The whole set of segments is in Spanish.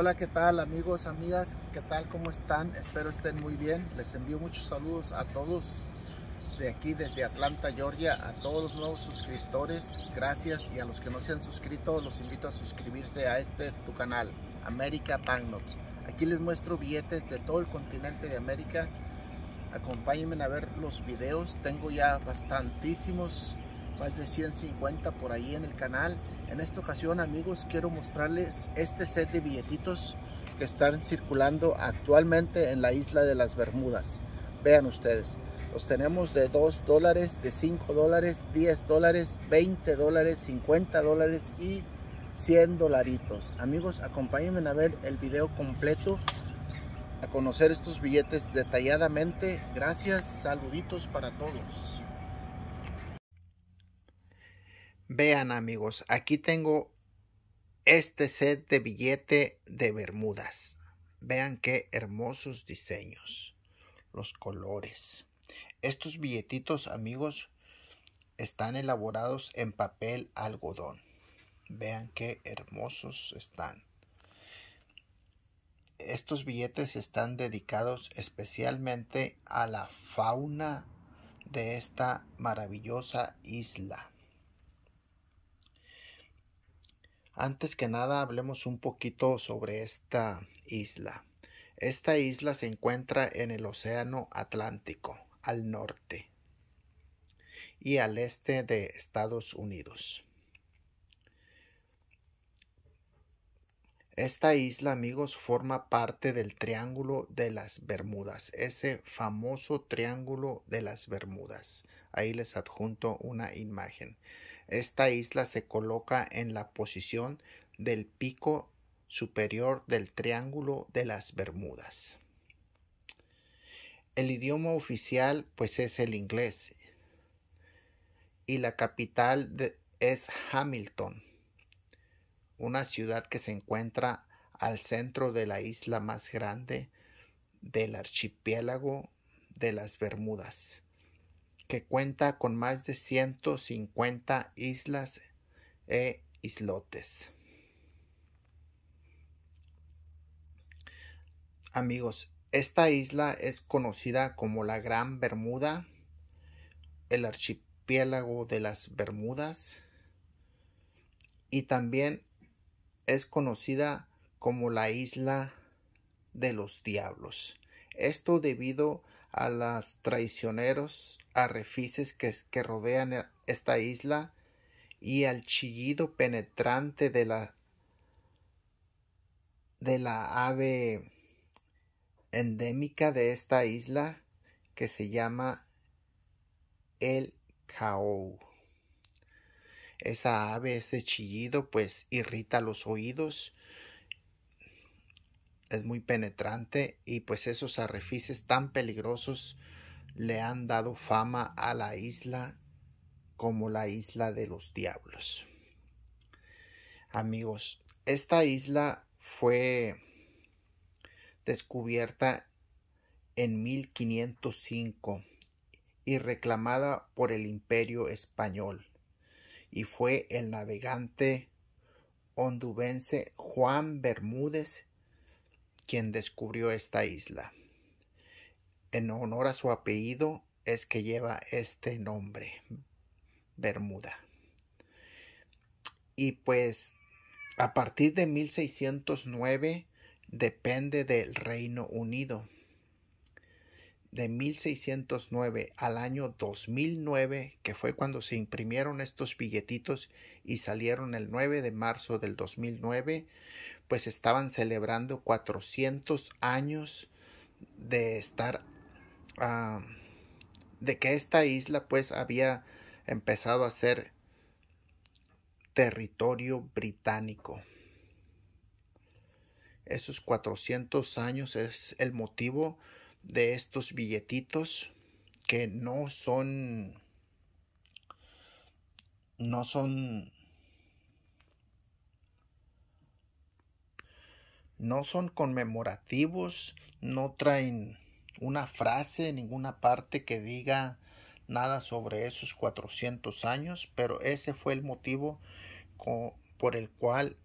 Hola, ¿qué tal amigos, amigas? ¿Qué tal? ¿Cómo están? Espero estén muy bien. Les envío muchos saludos a todos de aquí, desde Atlanta, Georgia, a todos los nuevos suscriptores. Gracias y a los que no se han suscrito, los invito a suscribirse a este tu canal, América Banknotes. Aquí les muestro billetes de todo el continente de América. Acompáñenme a ver los videos. Tengo ya bastantísimos más de 150 por ahí en el canal. En esta ocasión amigos quiero mostrarles este set de billetitos que están circulando actualmente en la isla de las Bermudas. Vean ustedes, los tenemos de 2 dólares, de 5 dólares, 10 dólares, 20 dólares, 50 dólares y 100 dolaritos. Amigos acompáñenme a ver el video completo a conocer estos billetes detalladamente. Gracias, saluditos para todos. Vean amigos, aquí tengo este set de billete de Bermudas. Vean qué hermosos diseños, los colores. Estos billetitos amigos están elaborados en papel algodón. Vean qué hermosos están. Estos billetes están dedicados especialmente a la fauna de esta maravillosa isla. Antes que nada, hablemos un poquito sobre esta isla. Esta isla se encuentra en el Océano Atlántico, al norte y al este de Estados Unidos. Esta isla, amigos, forma parte del Triángulo de las Bermudas, ese famoso Triángulo de las Bermudas. Ahí les adjunto una imagen. Esta isla se coloca en la posición del pico superior del Triángulo de las Bermudas. El idioma oficial pues es el inglés y la capital es Hamilton, una ciudad que se encuentra al centro de la isla más grande del archipiélago de las Bermudas que cuenta con más de 150 islas e islotes. Amigos, esta isla es conocida como la Gran Bermuda, el archipiélago de las Bermudas y también es conocida como la isla de los diablos. Esto debido a a los traicioneros arrecifes que, que rodean e, esta isla y al chillido penetrante de la de la ave endémica de esta isla que se llama el cao. Esa ave, ese chillido, pues irrita los oídos es muy penetrante y pues esos arrecifes tan peligrosos le han dado fama a la isla como la isla de los diablos. Amigos, esta isla fue descubierta en 1505 y reclamada por el imperio español y fue el navegante hondurense Juan Bermúdez quien descubrió esta isla. En honor a su apellido es que lleva este nombre, Bermuda. Y pues a partir de 1609 depende del Reino Unido. De 1609 al año 2009, que fue cuando se imprimieron estos billetitos y salieron el 9 de marzo del 2009, pues estaban celebrando 400 años de estar, ah, de que esta isla pues había empezado a ser territorio británico. Esos 400 años es el motivo de estos billetitos que no son no son no son conmemorativos, no traen una frase en ninguna parte que diga nada sobre esos 400 años, pero ese fue el motivo por el cual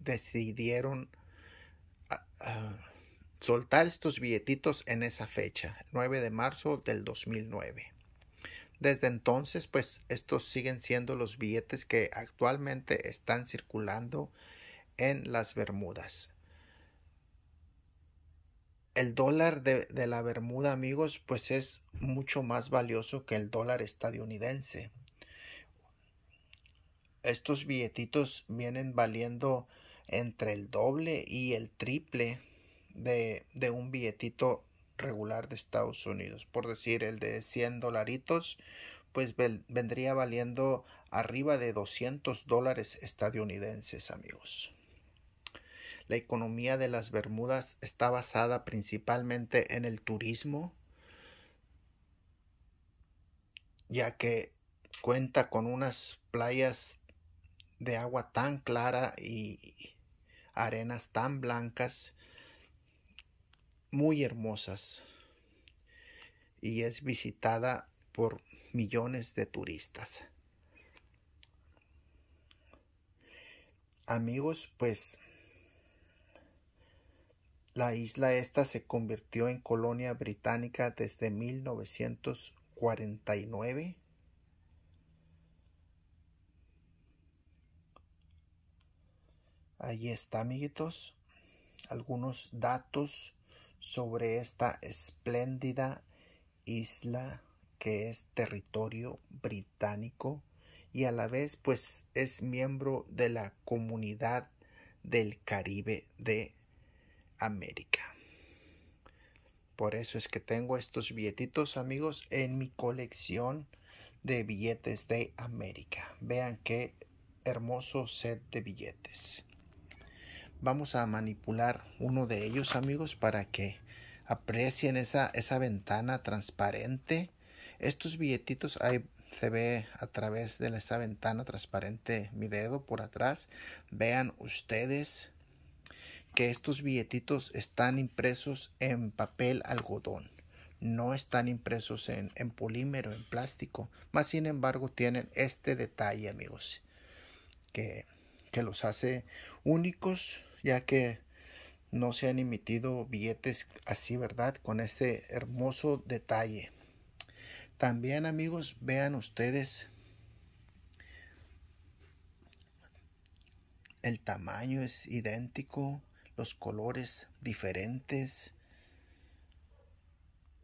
decidieron ah, ah, soltar estos billetitos en esa fecha, 9 de marzo del 2009. Desde entonces, pues estos siguen siendo los billetes que actualmente están circulando en las Bermudas. El dólar de, la Bermuda, amigos, pues es mucho más valioso que el dólar estadounidense. Estos billetitos vienen valiendo entre el doble y el triple de, un billetito regular de Estados Unidos. Por decir, el de 100 dolaritos, pues vendría valiendo arriba de 200 dólares estadounidenses, amigos. La economía de las Bermudas está basada principalmente en el turismo, ya que cuenta con unas playas de agua tan clara y arenas tan blancas, muy hermosas, y es visitada por millones de turistas. Amigos, pues la isla esta se convirtió en colonia británica desde 1949. Ahí está, amiguitos, algunos datos sobre esta espléndida isla que es territorio británico y a la vez pues es miembro de la comunidad del Caribe de América. Por eso es que tengo estos billetitos, amigos, en mi colección de billetes de América. Vean qué hermoso set de billetes. Vamos a manipular uno de ellos, amigos, para que aprecien esa, esa ventana transparente. Estos billetitos ahí se ve a través de esa ventana transparente mi dedo por atrás. Vean ustedes que estos billetitos están impresos en papel algodón. No están impresos en, en polímero, en plástico. Más sin embargo, tienen este detalle, amigos, que, que los hace únicos, ya que no se han emitido billetes así, ¿verdad? Con este hermoso detalle. También, amigos, vean ustedes el tamaño es idéntico los colores diferentes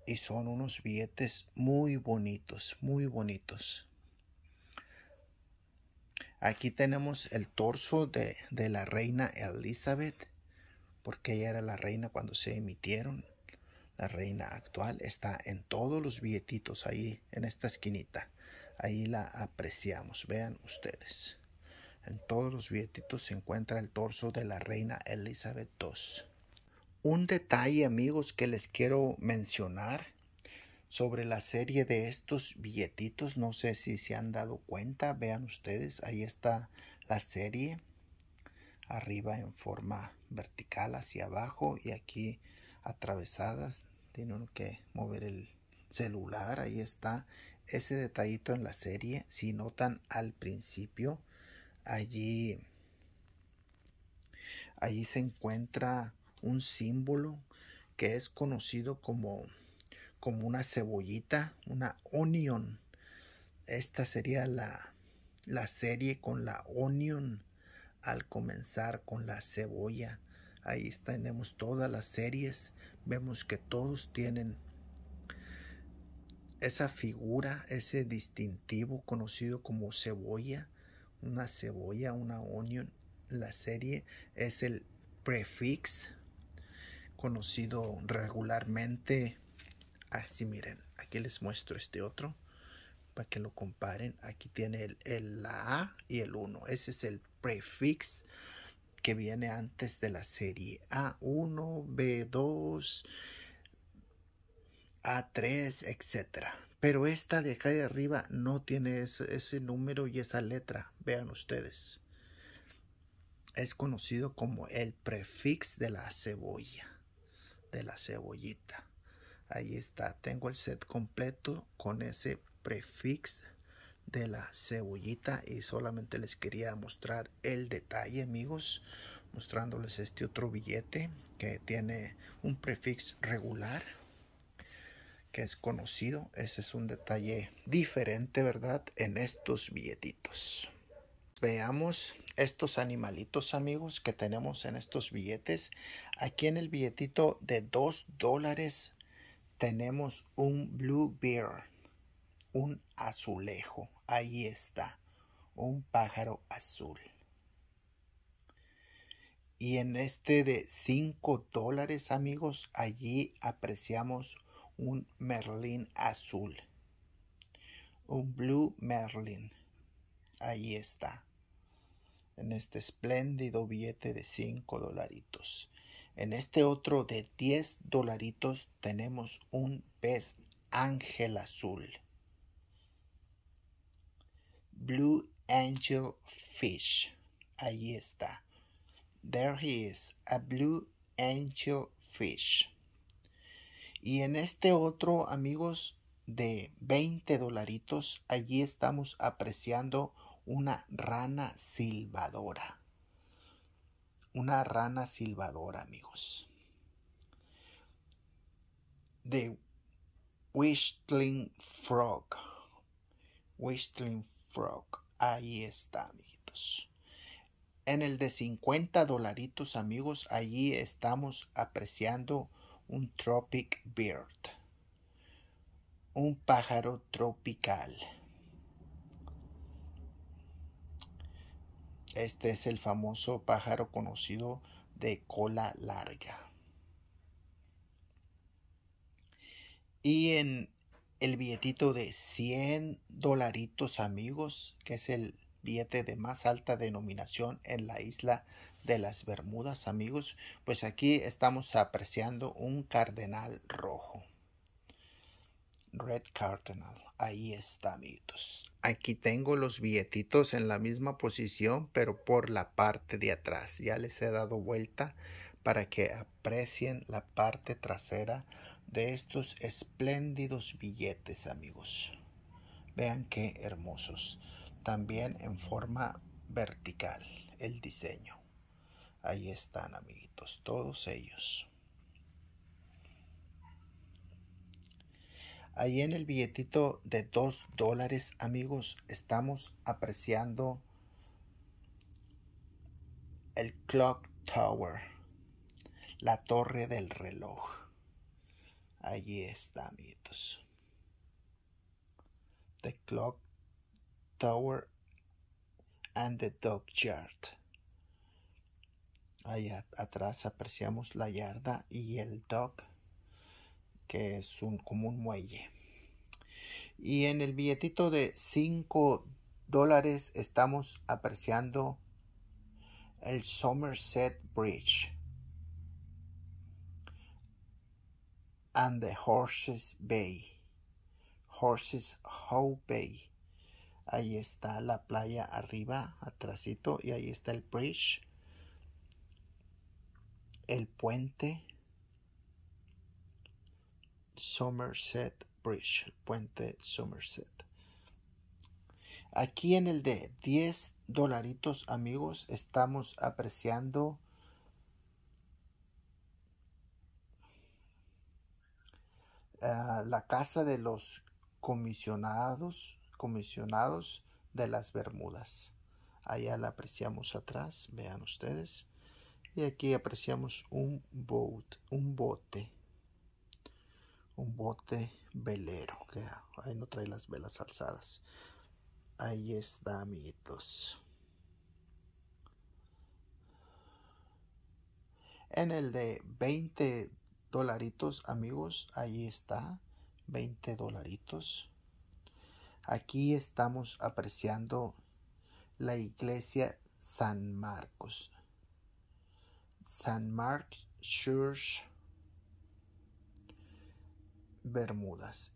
y son unos billetes muy bonitos, muy bonitos. Aquí tenemos el torso de, de, la reina Elizabeth, porque ella era la reina cuando se emitieron. La reina actual está en todos los billetitos ahí, en esta esquinita. Ahí la apreciamos, vean ustedes. En todos los billetitos se encuentra el torso de la reina Elizabeth II. Un detalle, amigos, que les quiero mencionar sobre la serie de estos billetitos. No sé si se han dado cuenta. Vean ustedes, ahí está la serie. Arriba en forma vertical hacia abajo y aquí atravesadas. Tienen que mover el celular. Ahí está ese detallito en la serie. Si notan al principio allí, allí se encuentra un símbolo que es conocido como, como una cebollita, una onion. Esta sería la, la serie con la onion al comenzar con la cebolla. Ahí tenemos todas las series. Vemos que todos tienen esa figura, ese distintivo conocido como cebolla una cebolla, una onion. La serie es el prefix conocido regularmente. Así miren, aquí les muestro este otro para que lo comparen. Aquí tiene el, la A y el 1. Ese es el prefix que viene antes de la serie A1, B2, A3, etcétera. Pero esta de acá de arriba no tiene ese, número y esa letra. Vean ustedes. Es conocido como el prefix de la cebolla. De la cebollita. Ahí está. Tengo el set completo con ese prefix de la cebollita y solamente les quería mostrar el detalle amigos mostrándoles este otro billete que tiene un prefix regular que es conocido. Ese es un detalle diferente, ¿verdad? En estos billetitos. Veamos estos animalitos amigos que tenemos en estos billetes. Aquí en el billetito de 2 dólares tenemos un blue bear, un azulejo. Ahí está, un pájaro azul. Y en este de 5 dólares amigos, allí apreciamos un merlín azul. Un blue merlin. Ahí está. En este espléndido billete de 5 dolaritos. En este otro de 10 dolaritos tenemos un pez ángel azul. Blue Angel Fish. Ahí está. There he is, a blue angel fish. Y en este otro, amigos, de 20 dolaritos, allí estamos apreciando una rana silbadora. Una rana silbadora, amigos. De Whistling Frog. Whistling Frog. Ahí está, amiguitos. En el de 50 dolaritos, amigos, allí estamos apreciando un tropic bird, un pájaro tropical. Este es el famoso pájaro conocido de cola larga. Y en el billetito de 100 dolaritos amigos, que es el billete de más alta denominación en la isla de las Bermudas, amigos, pues aquí estamos apreciando un cardenal rojo. Red Cardinal. Ahí está, amigos. Aquí tengo los billetitos en la misma posición, pero por la parte de atrás. Ya les he dado vuelta para que aprecien la parte trasera de estos espléndidos billetes, amigos. Vean qué hermosos. También en forma vertical el diseño. Ahí están, amiguitos, todos ellos. Ahí en el billetito de 2 dólares, amigos, estamos apreciando el Clock Tower, la torre del reloj. Allí está, amiguitos. The Clock Tower and the Dog chart. Allá atrás apreciamos la yarda y el dock, que es un, común muelle. Y en el billetito de 5 dólares estamos apreciando el Somerset Bridge and the Horses Bay. Horses How Bay. Ahí está la playa arriba, atrásito, y ahí está el bridge el puente Somerset Bridge, puente Somerset. Aquí en el de 10 dolaritos amigos estamos apreciando la casa de los comisionados, comisionados de las Bermudas. Allá la apreciamos atrás, vean ustedes y aquí apreciamos un boat, un bote, un bote velero, que ahí no trae las velas alzadas. Ahí está, amiguitos. En el de 20 dolaritos, amigos, ahí está, 20 dolaritos. Aquí estamos apreciando la iglesia San Marcos. San Mark Church, Bermudas.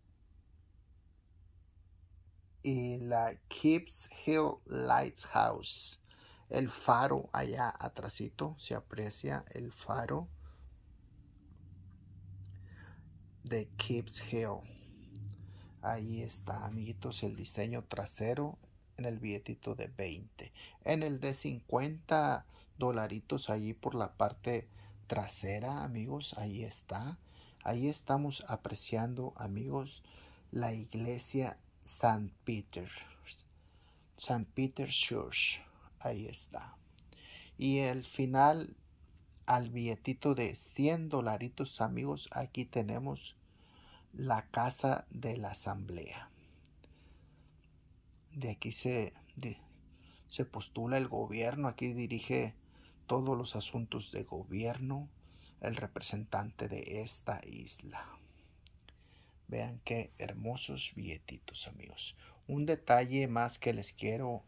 Y la Keeps Hill Lighthouse. El faro allá atrásito, se aprecia el faro de Keeps Hill. Ahí está, amiguitos, el diseño trasero en el billetito de 20. En el de 50 dolaritos allí por la parte trasera, amigos, ahí está. Ahí estamos apreciando, amigos, la iglesia San Peter. San Peter Church. Ahí está. Y el final al billetito de 100 dolaritos, amigos, aquí tenemos la casa de la asamblea de aquí se, se postula el gobierno, aquí dirige todos los asuntos de gobierno el representante de esta isla. Vean qué hermosos billetitos, amigos. Un detalle más que les quiero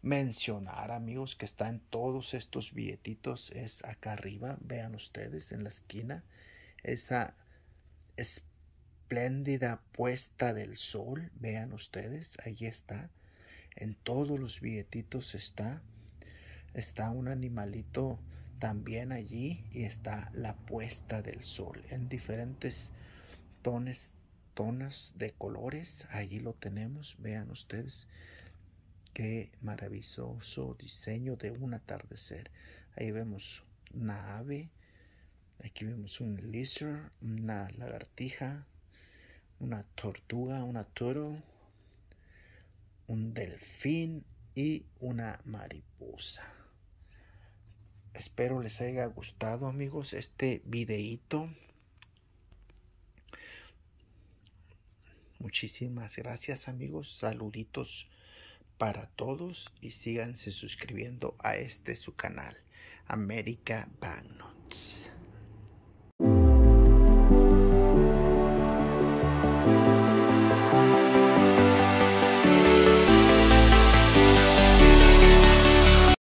mencionar, amigos, que está en todos estos billetitos es acá arriba. Vean ustedes en la esquina esa espléndida puesta del sol. Vean ustedes, ahí está. En todos los billetitos está. Está un animalito también allí y está la puesta del sol en diferentes tones, tonos de colores. Allí lo tenemos. Vean ustedes qué maravilloso diseño de un atardecer. Ahí vemos una ave. Aquí vemos un lizard, una lagartija, una tortuga, una toro un delfín y una mariposa. Espero les haya gustado amigos este videíto. Muchísimas gracias amigos. Saluditos para todos y síganse suscribiendo a este su canal, América Banknotes.